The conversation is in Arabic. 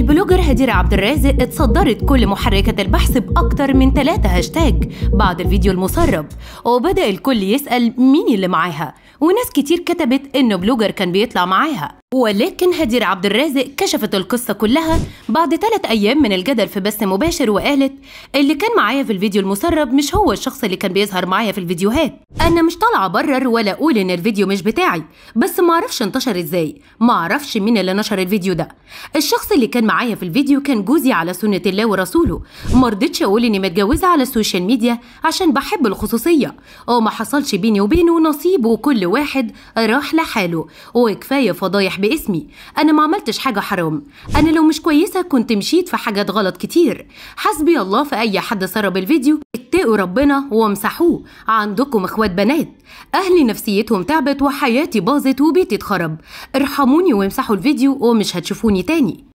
البلوجر هدير عبد الرازق اتصدرت كل محركات البحث بأكتر من ثلاثة هاشتاج بعد الفيديو المسرب وبدأ الكل يسأل مين اللي معاها وناس كتير كتبت إنه بلوجر كان بيطلع معاها ولكن هدير عبد الرازق كشفت القصة كلها بعد ثلاث أيام من الجدل في بث مباشر وقالت اللي كان معايا في الفيديو المسرب مش هو الشخص اللي كان بيظهر معايا في الفيديوهات انا مش طالعه برر ولا اقول ان الفيديو مش بتاعي بس ما اعرفش انتشر ازاي ما اعرفش مين اللي نشر الفيديو ده الشخص اللي كان معايا في الفيديو كان جوزي على سنه الله ورسوله ما رضيتش اقول اني متجوزه على السوشيال ميديا عشان بحب الخصوصيه وما حصلش بيني وبينه نصيب وكل واحد راح لحاله وكفايه فضايح باسمي انا ما عملتش حاجه حرام انا لو مش كويسه كنت مشيت في حاجات غلط كتير حسبي الله في اي حد سرب الفيديو اتقوا ربنا وامسحوه عندكم اخوات بنات اهلي نفسيتهم تعبت وحياتي باظت وبيتي اتخرب ارحموني وامسحوا الفيديو ومش هتشوفوني تاني